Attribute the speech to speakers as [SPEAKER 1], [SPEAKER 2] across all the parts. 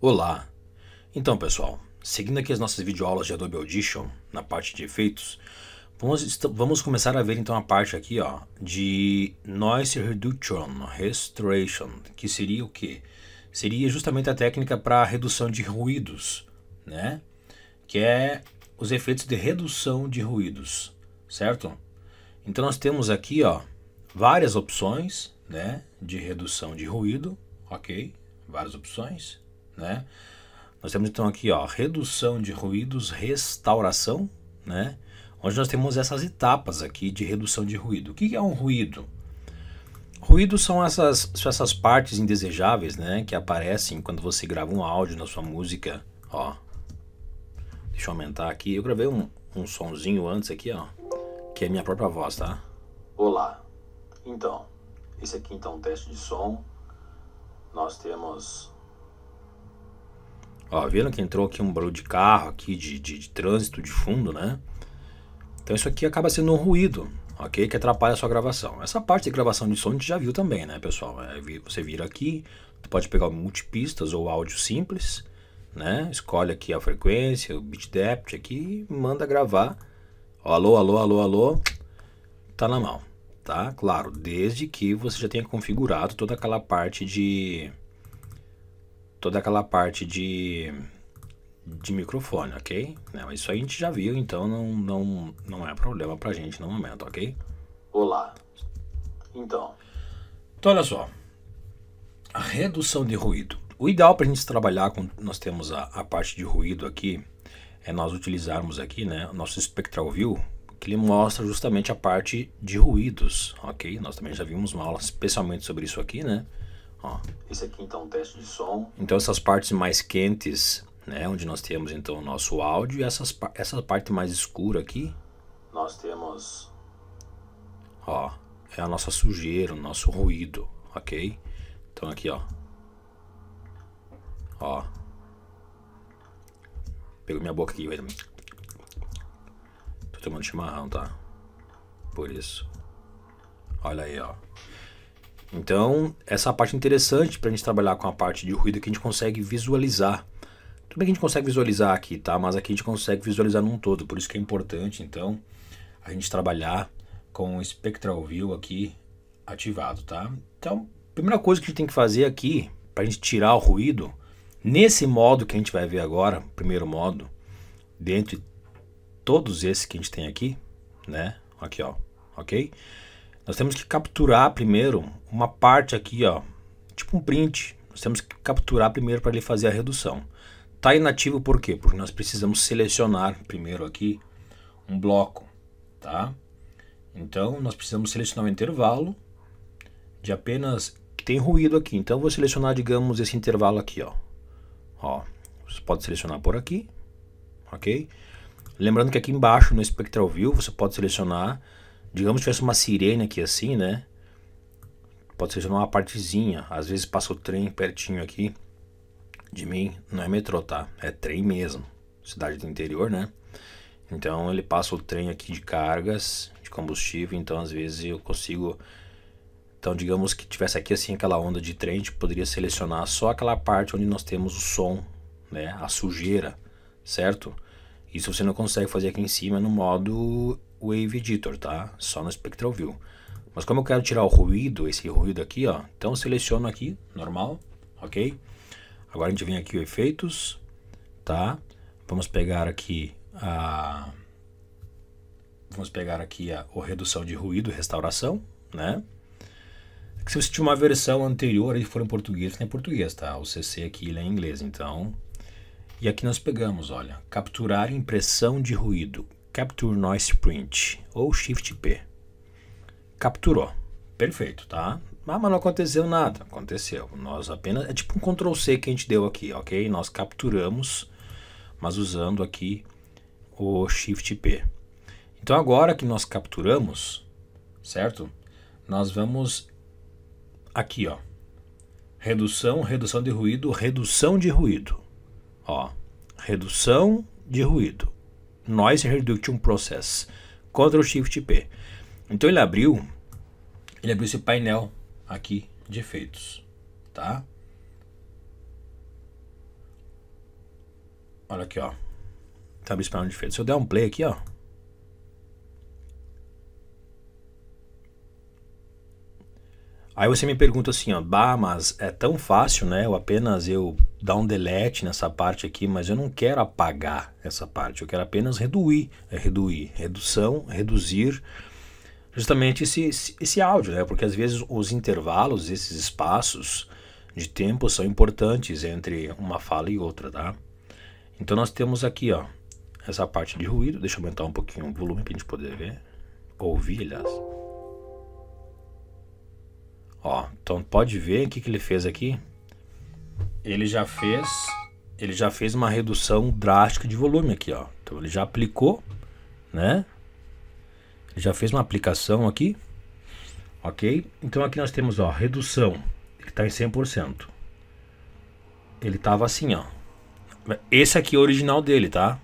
[SPEAKER 1] Olá! Então pessoal, seguindo aqui as nossas videoaulas de Adobe Audition, na parte de efeitos, vamos, vamos começar a ver então a parte aqui ó, de Noise Reduction, Restoration, que seria o quê? Seria justamente a técnica para redução de ruídos, né? Que é os efeitos de redução de ruídos, certo? Então nós temos aqui ó, várias opções né, de redução de ruído, ok? Várias opções né? Nós temos então aqui, ó, redução de ruídos, restauração, né? Onde nós temos essas etapas aqui de redução de ruído. O que é um ruído? Ruídos são essas, são essas partes indesejáveis, né? Que aparecem quando você grava um áudio na sua música, ó. Deixa eu aumentar aqui. Eu gravei um, um sonzinho antes aqui, ó. Que é minha própria voz, tá? Olá. Então, esse aqui então é um teste de som. Nós temos Ó, viram que entrou aqui um barulho de carro, aqui de, de, de trânsito de fundo, né? Então isso aqui acaba sendo um ruído, ok? Que atrapalha a sua gravação. Essa parte de gravação de som a gente já viu também, né, pessoal? É, você vira aqui, você pode pegar multipistas ou áudio simples, né? Escolhe aqui a frequência, o bit depth aqui e manda gravar. Ó, alô, alô, alô, alô, tá na mão, tá? Claro, desde que você já tenha configurado toda aquela parte de toda aquela parte de, de microfone, ok? Não, isso a gente já viu, então não, não, não é problema pra gente no momento, ok? Olá. Então. Então, olha só. A redução de ruído. O ideal para a gente trabalhar com. Nós temos a, a parte de ruído aqui. É nós utilizarmos aqui, né? O nosso Spectral View, que ele mostra justamente a parte de ruídos, ok? Nós também já vimos uma aula especialmente sobre isso aqui, né? Ó. Esse aqui então é um teste de som. Então essas partes mais quentes, né, onde nós temos então o nosso áudio e essas, essa parte mais escura aqui. Nós temos. Ó, é a nossa sujeira, o nosso ruído, ok? Então aqui ó. Ó. Pegou minha boca aqui, vai também. Tô tomando chimarrão, tá? Por isso. Olha aí, ó. Então, essa é parte interessante para a gente trabalhar com a parte de ruído que a gente consegue visualizar. Tudo bem que a gente consegue visualizar aqui, tá? Mas aqui a gente consegue visualizar num todo, por isso que é importante, então, a gente trabalhar com o Spectral View aqui ativado, tá? Então, primeira coisa que a gente tem que fazer aqui, para a gente tirar o ruído, nesse modo que a gente vai ver agora, primeiro modo, dentro de todos esses que a gente tem aqui, né? Aqui, ó, ok? Nós temos que capturar primeiro uma parte aqui, ó, tipo um print. Nós temos que capturar primeiro para ele fazer a redução. Está inativo por quê? Porque nós precisamos selecionar primeiro aqui um bloco, tá? Então, nós precisamos selecionar um intervalo de apenas... tem ruído aqui, então vou selecionar, digamos, esse intervalo aqui, ó. Ó, você pode selecionar por aqui, ok? Lembrando que aqui embaixo no Spectral View você pode selecionar digamos que tivesse uma sirene aqui assim, né? Pode ser uma partezinha. Às vezes passa o trem pertinho aqui de mim. Não é metrô, tá? É trem mesmo. Cidade do interior, né? Então ele passa o trem aqui de cargas, de combustível. Então às vezes eu consigo. Então digamos que tivesse aqui assim aquela onda de trem, a tipo, gente poderia selecionar só aquela parte onde nós temos o som, né? A sujeira, certo? Isso você não consegue fazer aqui em cima no modo Wave Editor, tá? Só no Spectral View. Mas como eu quero tirar o ruído, esse ruído aqui, ó, então seleciono aqui, normal, ok? Agora a gente vem aqui o efeitos, tá? Vamos pegar aqui a vamos pegar aqui a, o redução de ruído, restauração, né? É se você tiver uma versão anterior e for em português, tem português, tá? O CC aqui ele é em inglês, então e aqui nós pegamos, olha, capturar impressão de ruído, Capture Noise Print ou Shift P. Capturou. Perfeito, tá? Ah, mas não aconteceu nada. Aconteceu. Nós apenas. É tipo um Ctrl C que a gente deu aqui, ok? Nós capturamos, mas usando aqui o Shift P. Então agora que nós capturamos, certo? Nós vamos aqui, ó. Redução, redução de ruído, redução de ruído. Ó, redução de ruído. Noise Reduction Process. Ctrl Shift P. Então ele abriu, ele abriu esse painel aqui de efeitos, tá? Olha aqui, ó. Tá abrindo esse painel de efeitos. Se eu der um play aqui, ó. Aí você me pergunta assim, ó, bah, mas é tão fácil, né? Ou apenas eu dar um delete nessa parte aqui, mas eu não quero apagar essa parte, eu quero apenas reduzir, é, reduir, redução, reduzir justamente esse, esse áudio, né? Porque às vezes os intervalos, esses espaços de tempo são importantes entre uma fala e outra, tá? Então nós temos aqui, ó, essa parte de ruído, deixa eu aumentar um pouquinho o volume para a gente poder ver, ouvir, aliás. Ó, então pode ver o que, que ele fez aqui, ele já fez, ele já fez uma redução drástica de volume aqui, ó. Então ele já aplicou, né? Ele já fez uma aplicação aqui, ok? Então aqui nós temos, ó, redução que está em 100%. Ele tava assim, ó. Esse aqui é o original dele, tá?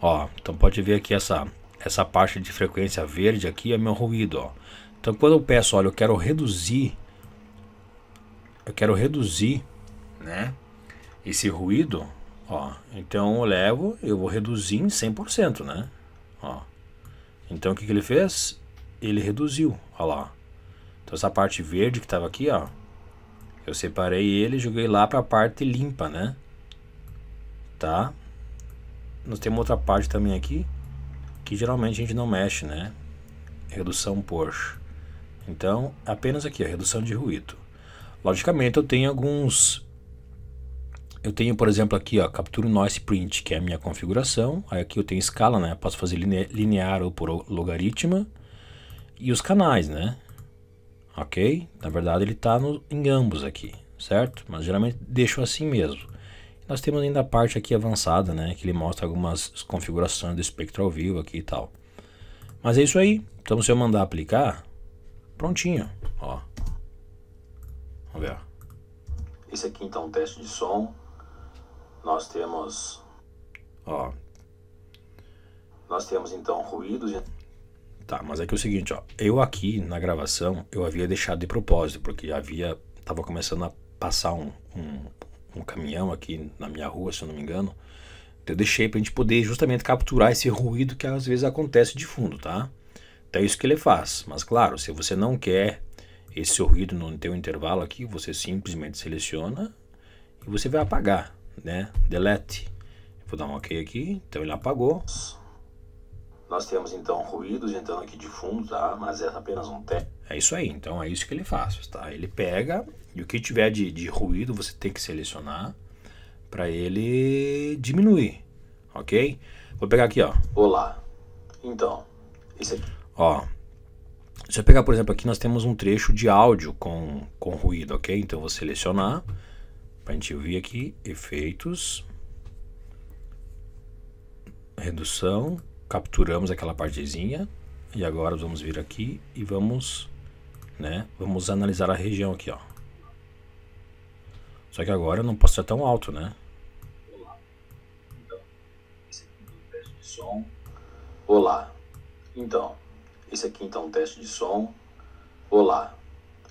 [SPEAKER 1] Ó, então pode ver aqui essa essa parte de frequência verde aqui é meu ruído, ó. Então quando eu peço, olha, eu quero reduzir eu quero reduzir né? Esse ruído, ó, então eu levo, eu vou reduzir em 100%, né? Ó. Então o que, que ele fez? Ele reduziu, ó lá. Então essa parte verde que estava aqui, ó, eu separei ele e joguei lá para a parte limpa, né? Tá? Nós temos outra parte também aqui, que geralmente a gente não mexe, né? Redução por. Então, apenas aqui, a redução de ruído. Logicamente, eu tenho alguns eu tenho, por exemplo, aqui, ó, captura noise print, que é a minha configuração. Aí aqui eu tenho escala, né? Posso fazer linear ou por logaritma. E os canais, né? Ok? Na verdade, ele está em ambos aqui, certo? Mas geralmente deixo assim mesmo. Nós temos ainda a parte aqui avançada, né? Que ele mostra algumas configurações do espectro ao vivo aqui e tal. Mas é isso aí. Então, se eu mandar aplicar, prontinho, ó. Vamos ver, ó. Esse aqui então é um teste de som nós temos. Ó. Nós temos então ruídos. De... Né? Tá, mas é que é o seguinte, ó. Eu aqui na gravação eu havia deixado de propósito, porque havia. Tava começando a passar um, um, um caminhão aqui na minha rua, se eu não me engano. Então eu deixei pra gente poder justamente capturar esse ruído que às vezes acontece de fundo, tá? Então é isso que ele faz. Mas claro, se você não quer esse ruído no teu intervalo aqui, você simplesmente seleciona e você vai apagar né? Delete. Vou dar um OK aqui, então ele apagou. Nós temos então ruídos entrando aqui de fundo, tá? Mas é apenas um teste. É isso aí, então é isso que ele faz, tá? Ele pega e o que tiver de, de ruído você tem que selecionar para ele diminuir, ok? Vou pegar aqui, ó. Olá. Então, esse aqui. Ó, se eu pegar, por exemplo, aqui nós temos um trecho de áudio com, com ruído, ok? Então eu vou selecionar para a gente vir aqui, efeitos, redução, capturamos aquela partezinha e agora vamos vir aqui e vamos, né, vamos analisar a região aqui, ó. Só que agora eu não posso ser tão alto, né? Olá. Então, esse aqui então é um teste de som. Olá.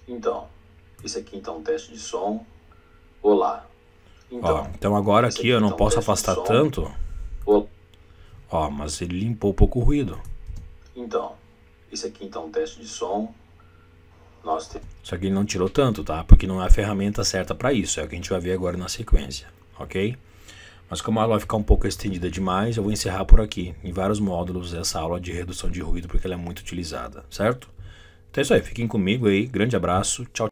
[SPEAKER 1] Então, esse aqui então é um teste de som. Olá. Então, esse aqui então é um teste de som. Olá. Então, ó, então, então agora aqui eu não tá posso afastar som. tanto. Ó, mas ele limpou um pouco o ruído. Então, esse aqui então é um teste de som. Nós temos. Só que ele não tirou tanto, tá? Porque não é a ferramenta certa para isso. É o que a gente vai ver agora na sequência, ok? Mas como a aula vai ficar um pouco estendida demais, eu vou encerrar por aqui, em vários módulos, essa aula de redução de ruído, porque ela é muito utilizada, certo? Então é isso aí, fiquem comigo aí, grande abraço, tchau.